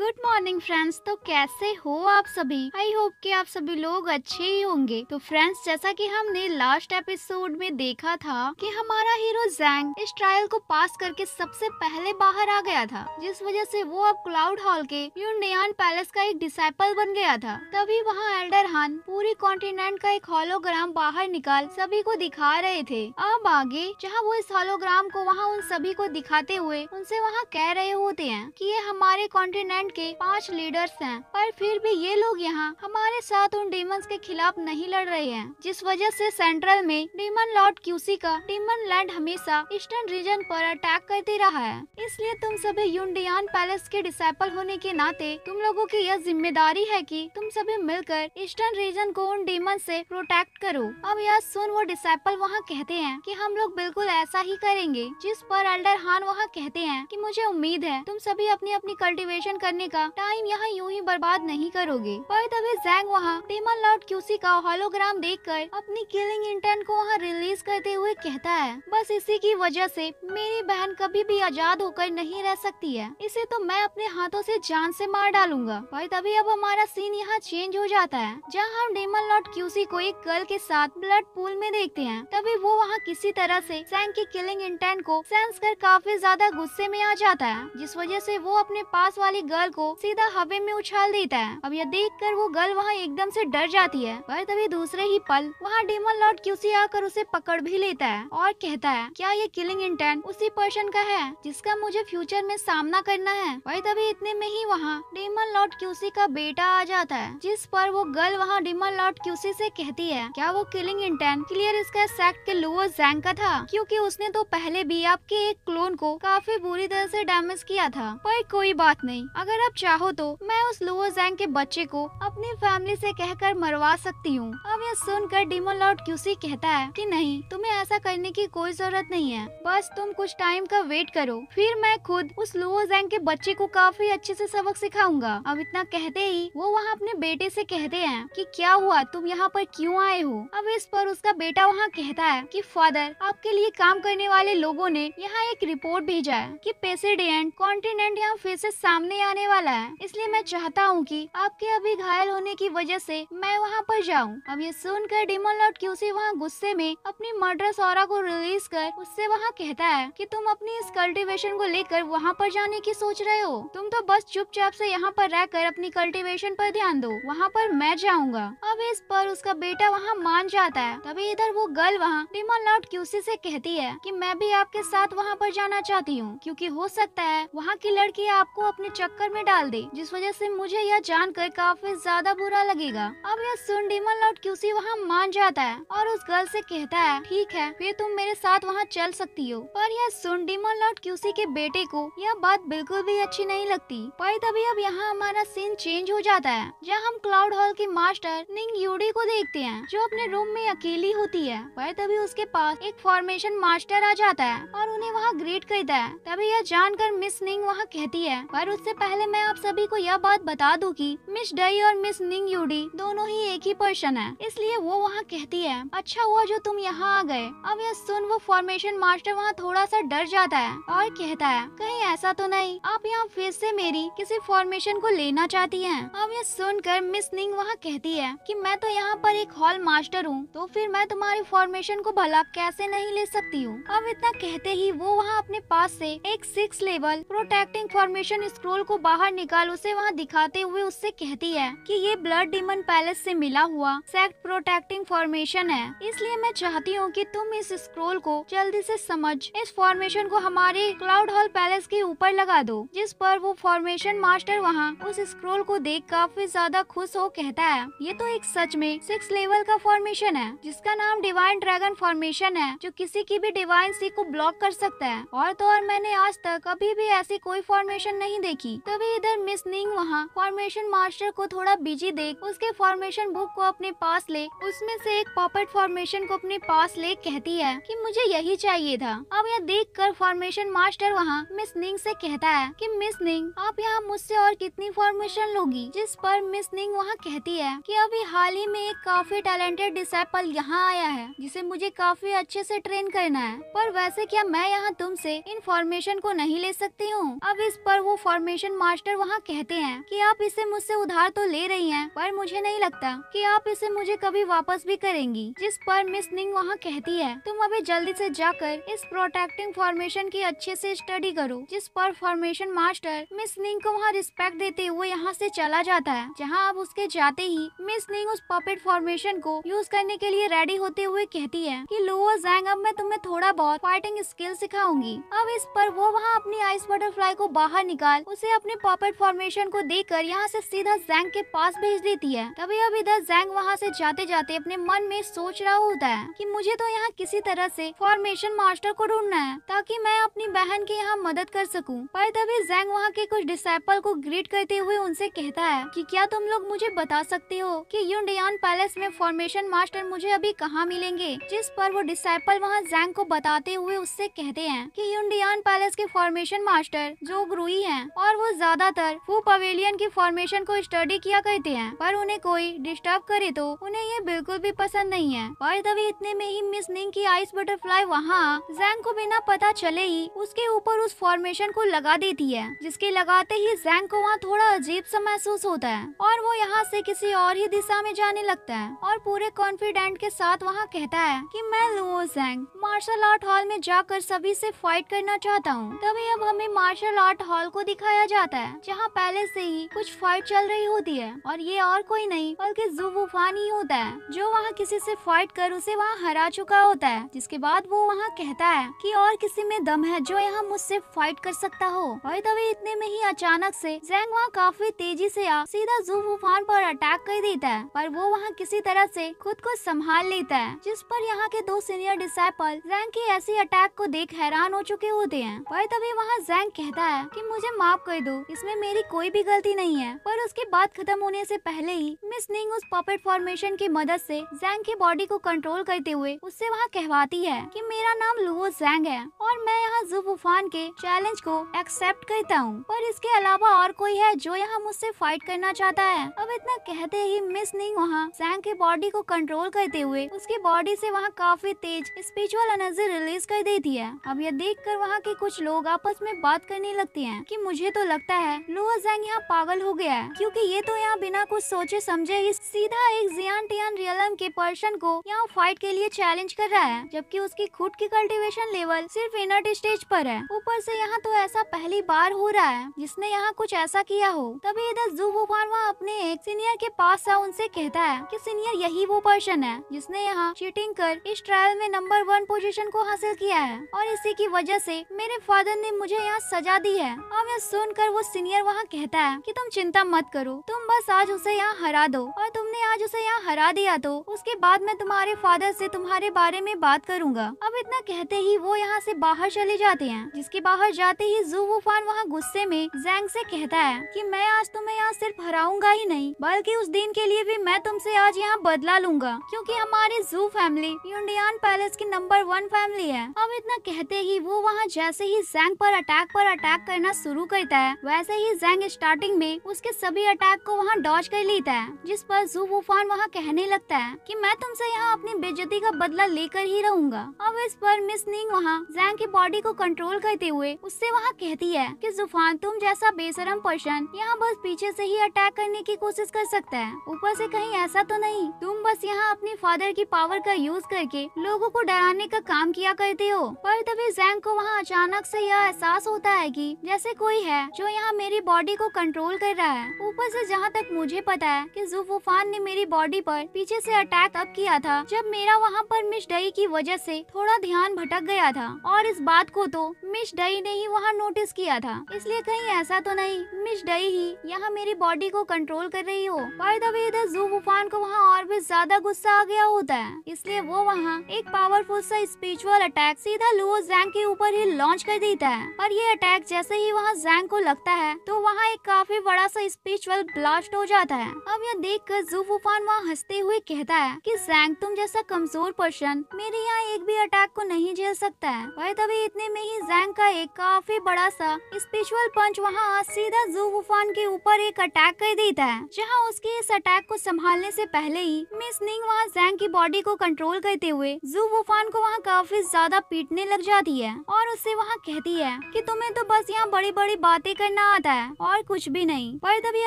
good morning friends तो कैसे हो आप सभी आई होप कि आप सभी लोग अच्छे ही होंगे तो फ्रेंड्स जैसा कि हमने लास्ट एपिसोड में देखा था कि हमारा हीरो जैंग इस ट्रायल को पास करके सबसे पहले बाहर आ गया था जिस वजह से वो अब क्लाउड हॉल के न्यान पैलेस का एक डिसाइपल बन गया था तभी वहाँ एल्डर हान पूरी कॉन्टिनेंट का एक हॉलोग्राम बाहर निकाल सभी को दिखा रहे थे अब आगे जहाँ वो इस हॉलोग्राम को वहाँ उन सभी को दिखाते हुए उनसे वहाँ कह रहे होते हैं की ये हमारे कॉन्टिनेंट रेजिमेंट के पांच लीडर्स हैं पर फिर भी ये लोग यहाँ हमारे साथ उन डीम के खिलाफ नहीं लड़ रहे हैं जिस वजह से सेंट्रल में डेमन लॉर्ड क्यूसी का डेमन लैंड हमेशा ईस्टर्न रीजन पर अटैक करते रहा है इसलिए तुम सभी यूनडियान पैलेस के डिसाइपल होने के नाते तुम लोगों की यह जिम्मेदारी है कि तुम सभी मिलकर ईस्टर्न रीजन को उन डेमन से प्रोटेक्ट करो अब यह सुन वो डिसाइपल वहाँ कहते हैं कि हम लोग बिल्कुल ऐसा ही करेंगे जिस पर एल्डर हान वहाँ कहते हैं की मुझे उम्मीद है तुम सभी अपनी अपनी कल्टिवेशन करने करने का टाइम यहाँ यूँ ही बर्बाद नहीं करोगे पर तभी जैंग वहाँ डेमन लॉर्ड क्यूसी का हॉलोग्राम देखकर अपनी किलिंग इंटेंट को वहाँ रिलीज करते हुए कहता है बस इसी की वजह से मेरी बहन कभी भी आजाद होकर नहीं रह सकती है इसे तो मैं अपने हाथों से जान से मार डालूंगा पर तभी अब हमारा सीन यहाँ चेंज हो जाता है जहाँ हम डेमन लॉर्ड क्यूसी को एक गर्ल के साथ ब्लड पूल में देखते हैं तभी वो वहाँ किसी तरह से सैंग की किलिंग इंटेंट को सेंस कर काफी ज्यादा गुस्से में आ जाता है जिस वजह से वो अपने पास वाली गर्ल बाल को सीधा हवे में उछाल देता है अब यह देख कर वो गर्ल वहाँ एकदम ऐसी डर जाती है पर तभी दूसरे ही पल वहाँ डेमन लॉर्ड क्यूसी आकर उसे पकड़ भी लेता है और कहता है क्या ये किलिंग इंटेंट उसी पर्सन का है जिसका मुझे फ्यूचर में सामना करना है वही तभी इतने में ही वहाँ डेमन लॉर्ड क्यूसी का बेटा आ जाता है जिस पर वो गर्ल वहाँ डेमन लॉर्ड क्यूसी से कहती है क्या वो किलिंग इंटेंट क्लियर इसका सेक्ट के लोअर जैंग का था क्योंकि उसने तो पहले भी आपके एक क्लोन को काफी बुरी तरह से डैमेज किया था पर कोई बात नहीं अगर अगर आप चाहो तो मैं उस लुओ जैंग के बच्चे को अपनी फैमिली से कहकर मरवा सकती हूँ अब यह सुनकर डीमन लॉर्ड क्यूसी कहता है कि नहीं तुम्हें ऐसा करने की कोई जरूरत नहीं है बस तुम कुछ टाइम का वेट करो फिर मैं खुद उस लुओ जैंग के बच्चे को काफी अच्छे से सबक सिखाऊंगा अब इतना कहते ही वो वहाँ अपने बेटे से कहते हैं कि क्या हुआ तुम यहाँ पर क्यों आए हो अब इस पर उसका बेटा वहाँ कहता है कि फादर आपके लिए काम करने वाले लोगों ने यहाँ एक रिपोर्ट भेजा है कि पेसिडेंट कॉन्टिनेंट यहाँ फिर ऐसी सामने आने होने वाला है इसलिए मैं चाहता हूँ कि आपके अभी घायल होने की वजह से मैं वहाँ पर जाऊँ अब ये सुनकर डिमोल लॉर्ड क्यूसी वहाँ गुस्से में अपनी मर्डर सौरा को रिलीज कर उससे वहाँ कहता है की तुम अपनी इस कल्टिवेशन को लेकर वहाँ पर जाने की सोच रहे हो तुम तो बस चुपचाप से यहाँ पर रहकर अपनी कल्टीवेशन पर ध्यान दो वहाँ पर मैं जाऊँगा अब इस पर उसका बेटा वहाँ मान जाता है तभी इधर वो गर्ल वहाँ डिमोन लॉर्ड क्यूसी से कहती है कि मैं भी आपके साथ वहाँ पर जाना चाहती हूँ क्योंकि हो सकता है वहाँ की लड़की आपको अपने चक्कर रिवर में डाल दे जिस वजह से मुझे यह जानकर काफी ज्यादा बुरा लगेगा अब यह सुन डिमन लॉर्ड क्यूसी वहाँ मान जाता है और उस गर्ल से कहता है ठीक है फिर तुम मेरे साथ वहाँ चल सकती हो पर यह सुन डिमन लॉर्ड क्यूसी के बेटे को यह बात बिल्कुल भी अच्छी नहीं लगती पर तभी अब यहाँ हमारा सीन चेंज हो जाता है जहाँ हम क्लाउड हॉल के मास्टर निंग यूडी को देखते हैं जो अपने रूम में अकेली होती है पर तभी उसके पास एक फॉर्मेशन मास्टर आ जाता है और उन्हें वहाँ ग्रीट करता है तभी यह जानकर मिस निंग वहाँ कहती है पर उससे पहले पहले मैं आप सभी को यह बात बता दूं कि मिस डई और मिस निंग यूडी दोनों ही एक ही पर्सन है इसलिए वो वहाँ कहती है अच्छा हुआ जो तुम यहाँ आ गए अब यह सुन वो फॉर्मेशन मास्टर वहाँ थोड़ा सा डर जाता है और कहता है कहीं ऐसा तो नहीं आप यहाँ फिर से मेरी किसी फॉर्मेशन को लेना चाहती है अब यह सुनकर मिस निंग वहाँ कहती है कि मैं तो यहाँ पर एक हॉल मास्टर हूँ तो फिर मैं तुम्हारी फॉर्मेशन को भला कैसे नहीं ले सकती हूँ अब इतना कहते ही वो वहाँ अपने पास से एक six level protecting formation scroll को बाहर निकाल उसे वहाँ दिखाते हुए उससे कहती है कि ये ब्लड डिमन पैलेस से मिला हुआ सेक्ट प्रोटेक्टिंग फॉर्मेशन है इसलिए मैं चाहती हूँ कि तुम इस स्क्रोल को जल्दी से समझ इस फॉर्मेशन को हमारे क्लाउड हॉल पैलेस के ऊपर लगा दो जिस पर वो फॉर्मेशन मास्टर वहाँ उस स्क्रोल को देख काफी ज्यादा खुश हो कहता है ये तो एक सच में सिक्स लेवल का फॉर्मेशन है जिसका नाम डिवाइन ड्रैगन फॉर्मेशन है जो किसी की भी डिवाइन सी को ब्लॉक कर सकता है और तो और मैंने आज तक कभी भी ऐसी कोई फॉर्मेशन नहीं देखी तो तभी इधर मिस निंग वहाँ फॉर्मेशन मास्टर को थोड़ा बिजी देख उसके फॉर्मेशन बुक को अपने पास ले उसमें से एक पॉपेट फॉर्मेशन को अपने पास ले कहती है कि मुझे यही चाहिए था अब यह देख कर फॉर्मेशन मास्टर वहाँ मिस निंग से कहता है कि मिस निंग आप यहाँ मुझसे और कितनी फॉर्मेशन लोगी जिस पर मिस निंग वहाँ कहती है की अभी हाल ही में एक काफी टैलेंटेड डिसाइपल यहाँ आया है जिसे मुझे काफी अच्छे ऐसी ट्रेन करना है पर वैसे क्या मैं यहाँ तुम ऐसी इन फॉर्मेशन को नहीं ले सकती हूँ अब इस पर वो फॉर्मेशन मास्टर वहाँ कहते हैं कि आप इसे मुझसे उधार तो ले रही हैं पर मुझे नहीं लगता कि आप इसे मुझे कभी वापस भी करेंगी जिस पर मिस निंग वहाँ कहती है तुम अभी जल्दी से जाकर इस प्रोटेक्टिंग फॉर्मेशन की अच्छे से स्टडी करो जिस पर फॉर्मेशन मास्टर मिस निंग को वहाँ रिस्पेक्ट देते हुए यहाँ से चला जाता है जहाँ अब उसके जाते ही मिस निंग उस पपेट फॉर्मेशन को यूज करने के लिए रेडी होते हुए कहती है की लोअर जैंग अब मैं तुम्हें थोड़ा बहुत फाइटिंग स्किल सिखाऊंगी अब इस पर वो वहाँ अपनी आइस बटरफ्लाई को बाहर निकाल उसे अपने पॉपेट फॉर्मेशन को देखकर यहाँ से सीधा जैंग के पास भेज देती है तभी अब इधर जैंग वहाँ से जाते जाते अपने मन में सोच रहा होता है कि मुझे तो यहाँ किसी तरह से फॉर्मेशन मास्टर को ढूंढना है ताकि मैं अपनी बहन की यहाँ मदद कर सकूँ पर तभी जैंग वहाँ के कुछ डिसाइपल को ग्रीट करते हुए उनसे कहता है कि क्या तुम लोग मुझे बता सकते हो कि यूनडियान पैलेस में फॉर्मेशन मास्टर मुझे अभी कहाँ मिलेंगे जिस पर वो डिसाइपल वहाँ जैंग को बताते हुए उससे कहते हैं कि यूनडियान पैलेस के फॉर्मेशन मास्टर जो ग्रुई है और वो ज्यादातर वो पवेलियन की फॉर्मेशन को स्टडी किया करते हैं पर उन्हें कोई डिस्टर्ब करे तो उन्हें ये बिल्कुल भी पसंद नहीं है और तभी इतने में ही मिस निंग की आइस बटरफ्लाई वहाँ जैंग को बिना पता चले ही उसके ऊपर उस फॉर्मेशन को लगा देती है जिसके लगाते ही जैंग को वहाँ थोड़ा अजीब सा महसूस होता है और वो यहाँ से किसी और ही दिशा में जाने लगता है और पूरे कॉन्फिडेंट के साथ वहाँ कहता है कि मैं लू जैंग मार्शल आर्ट हॉल में जाकर सभी से फाइट करना चाहता हूँ तभी अब हमें मार्शल आर्ट हॉल को दिखाया जाता जाता है जहाँ पहले से ही कुछ फाइट चल रही होती है और ये और कोई नहीं बल्कि जू ही होता है जो वहाँ किसी से फाइट कर उसे वहाँ हरा चुका होता है जिसके बाद वो वहाँ कहता है कि और किसी में दम है जो यहाँ मुझसे फाइट कर सकता हो और तभी इतने में ही अचानक से जैंग वहाँ काफी तेजी से आ सीधा जू पर अटैक कर देता है पर वो वहाँ किसी तरह से खुद को संभाल लेता है जिस पर यहाँ के दो सीनियर डिसाइपल जैंग की ऐसी अटैक को देख हैरान हो चुके होते हैं पर तभी वहाँ जैंग कहता है कि मुझे माफ कर दो हूँ इसमें मेरी कोई भी गलती नहीं है पर उसके बात खत्म होने से पहले ही मिस निंग उस पॉपेट फॉर्मेशन की मदद से जैंग की बॉडी को कंट्रोल करते हुए उससे वहाँ कहवाती है कि मेरा नाम लुहो जैंग है और मैं यहाँ जुफान के चैलेंज को एक्सेप्ट करता हूँ पर इसके अलावा और कोई है जो यहाँ मुझसे फाइट करना चाहता है अब इतना कहते ही मिस निंग वहाँ जैंग की बॉडी को कंट्रोल करते हुए उसकी बॉडी से वहाँ काफी तेज स्पिरिचुअल एनर्जी रिलीज कर देती है अब यह देख कर वहाँ के कुछ लोग आपस में बात करने लगते हैं की मुझे तो लगता लगता है लुआ जैंग यहाँ पागल हो गया है क्योंकि ये तो यहाँ बिना कुछ सोचे समझे ही सीधा एक जियान टियान रियल मैडम के पर्सन को यहाँ फाइट के लिए चैलेंज कर रहा है जबकि उसकी खुद की कल्टीवेशन लेवल सिर्फ इनर स्टेज पर है ऊपर से यहाँ तो ऐसा पहली बार हो रहा है जिसने यहाँ कुछ ऐसा किया हो तभी इधर जू वुफान वहाँ अपने एक सीनियर के पास आ उनसे कहता है की सीनियर यही वो पर्सन है जिसने यहाँ चीटिंग कर इस ट्रायल में नंबर वन पोजिशन को हासिल किया है और इसी की वजह ऐसी मेरे फादर ने मुझे यहाँ सजा दी है अब यह सुनकर वो सीनियर वहाँ कहता है की तुम चिंता मत करो तुम बस आज उसे यहाँ हरा दो और तुमने आज उसे यहाँ हरा दिया तो उसके बाद मैं तुम्हारे फादर से तुम्हारे बारे में बात करूंगा अब इतना कहते ही वो यहाँ से बाहर चले जाते हैं जिसके बाहर जाते ही जू वुफान वहाँ गुस्से में जैंग से कहता है कि मैं आज तुम्हें यहाँ सिर्फ हराऊंगा ही नहीं बल्कि उस दिन के लिए भी मैं तुमसे आज यहाँ बदला लूंगा क्योंकि हमारी जू फैमिली यूनियन पैलेस की नंबर वन फैमिली है अब इतना कहते ही वो वहाँ जैसे ही जैंग पर अटैक पर अटैक करना शुरू करता है वैसे ही जैंग स्टार्टिंग में उसके सभी अटैक को वहाँ डॉज कर लेता है जिस पर जू वूफान वहाँ कहने लगता है हैं कि मैं तुमसे यहाँ अपनी बेजती का बदला लेकर ही रहूंगा अब इस पर मिस निंग वहाँ जैंग की बॉडी को कंट्रोल करते हुए उससे वहाँ कहती है कि जुफान तुम जैसा बेसरम पर्सन यहाँ बस पीछे से ही अटैक करने की कोशिश कर सकता है ऊपर से कहीं ऐसा तो नहीं तुम बस यहाँ अपने फादर की पावर का यूज करके लोगो को डराने का काम किया करते हो पर तभी जैंग को वहाँ अचानक ऐसी यह एहसास होता है की जैसे कोई है जो यहाँ मेरी बॉडी को कंट्रोल कर रहा है ऊपर ऐसी जहाँ तक मुझे पता है की जुफान ने मेरी बॉडी पर पीछे से अटैक तब किया था जब मेरा वहाँ पर मिस डई की वजह से थोड़ा ध्यान भटक गया था और इस बात को तो मिस डई ने ही वहाँ नोटिस किया था इसलिए कहीं ऐसा तो नहीं मिस डई ही यहाँ मेरी बॉडी को कंट्रोल कर रही हो पर वे इधर जू वुफान को वहाँ और भी ज्यादा गुस्सा आ गया होता है इसलिए वो वहाँ एक पावरफुल सा स्पिरिचुअल अटैक सीधा लुओ जैंग के ऊपर ही लॉन्च कर देता है और ये अटैक जैसे ही वहाँ जैंग को लगता है तो वहाँ एक काफी बड़ा सा स्पिरिचुअल ब्लास्ट हो जाता है अब यह देख कर जू वुफान वहाँ हंसते हुए कहते कहता है कि सैंग तुम जैसा कमजोर पर्सन मेरे यहाँ एक भी अटैक को नहीं झेल सकता है वह तभी इतने में ही जैंग का एक काफी बड़ा सा स्पेशल पंच वहाँ सीधा जू वुफान के ऊपर एक अटैक कर देता है जहाँ उसके इस अटैक को संभालने ऐसी पहले ही मिस निंग वहाँ जैंग की बॉडी को कंट्रोल करते हुए जू वूफान को वहाँ काफी ज्यादा पीटने लग जाती है और उससे वहाँ कहती है की तुम्हे तो बस यहाँ बड़ी बड़ी बातें करना आता है और कुछ भी नहीं पर तभी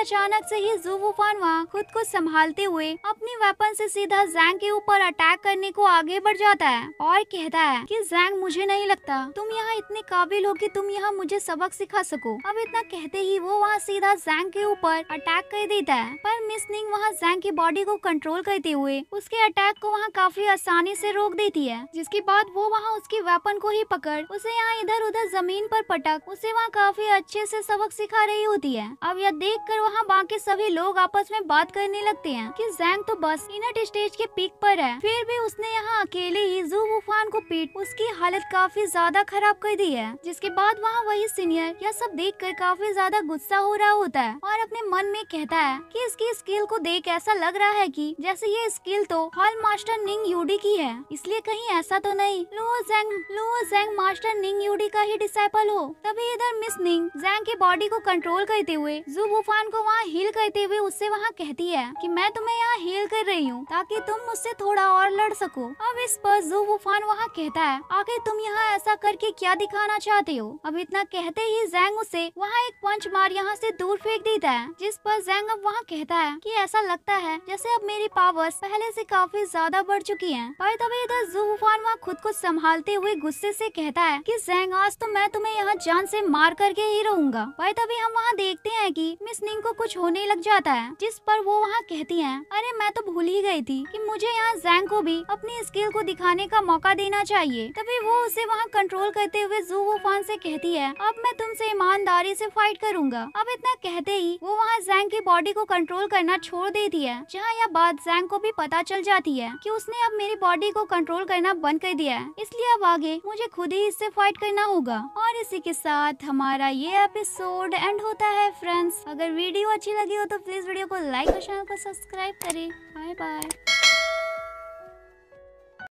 अचानक से ही जू वूफान वहाँ खुद को संभालते हुए अपने वेपन से सीधा जैंग के ऊपर अटैक करने को आगे बढ़ जाता है और कहता है कि जैंग मुझे नहीं लगता तुम यहाँ इतने काबिल हो कि तुम यहाँ मुझे सबक सिखा सको अब इतना कहते ही वो वहाँ सीधा जैंग के ऊपर अटैक कर देता है पर मिस निंग वहाँ जैंग की बॉडी को कंट्रोल करते हुए उसके अटैक को वहाँ काफी आसानी से रोक देती है जिसके बाद वो वहाँ उसके वेपन को ही पकड़ उसे यहाँ इधर उधर जमीन पर पटक उसे वहाँ काफी अच्छे से सबक सिखा रही होती है अब यह देख कर वहाँ बाकी सभी लोग आपस में बात करने लगते है की जैंग तो बस इनट के स्टेज के पीक पर है फिर भी उसने यहाँ अकेले ही जू वुफान को पीट उसकी हालत काफी ज्यादा खराब कर दी है जिसके बाद वहाँ वही सीनियर यह सब देख कर काफी ज्यादा गुस्सा हो रहा होता है और अपने मन में कहता है की इसकी स्किल को देख ऐसा लग रहा है की जैसे ये स्किल तो हॉल मास्टर निंग यूडी की है इसलिए कहीं ऐसा तो नहीं Luo Zhang Luo Zhang master Ning Yudi का ही डिसाइपल हो तभी इधर मिस निंग जैंग की बॉडी को कंट्रोल करते हुए जू उफान को वहाँ हील करते हुए उससे वहाँ कहती है कि मैं तुम्हें यहाँ हील कर रही हूँ ताकि तुम मुझसे थोड़ा और लड़ सको अब इस पर जो वुफान वहाँ कहता है आखिर तुम यहाँ ऐसा करके क्या दिखाना चाहते हो अब इतना कहते ही जैंग उसे वहाँ एक पंच मार यहाँ से दूर फेंक देता है जिस पर जैंग अब वहाँ कहता है कि ऐसा लगता है जैसे अब मेरी पावर्स पहले से काफी ज्यादा बढ़ चुकी है पर तभी इधर जू वुफान वहाँ खुद को संभालते हुए गुस्से ऐसी कहता है की जैंग आज तो मैं तुम्हें यहाँ जान ऐसी मार करके ही रहूंगा पर तभी हम वहाँ देखते हैं की मिस निंग को कुछ होने लग जाता है जिस पर वो वहाँ कहती है अरे मैं तो भूल ही गई गई थी कि मुझे यहाँ जैंग को भी अपनी स्किल को दिखाने का मौका देना चाहिए तभी वो उसे वहाँ कंट्रोल करते हुए जू वूफान ऐसी कहती है अब मैं तुम ईमानदारी ऐसी फाइट करूंगा अब इतना कहते ही वो वहाँ जैंग की बॉडी को कंट्रोल करना छोड़ देती है जहाँ यह बात जैंग को भी पता चल जाती है की उसने अब मेरी बॉडी को कंट्रोल करना बंद कर दिया है इसलिए अब आगे मुझे खुद ही इससे फाइट करना होगा और इसी के साथ हमारा ये एपिसोड एंड होता है फ्रेंड्स अगर वीडियो अच्छी लगी हो तो प्लीज वीडियो को लाइक और चैनल को सब्सक्राइब करें बाय बाय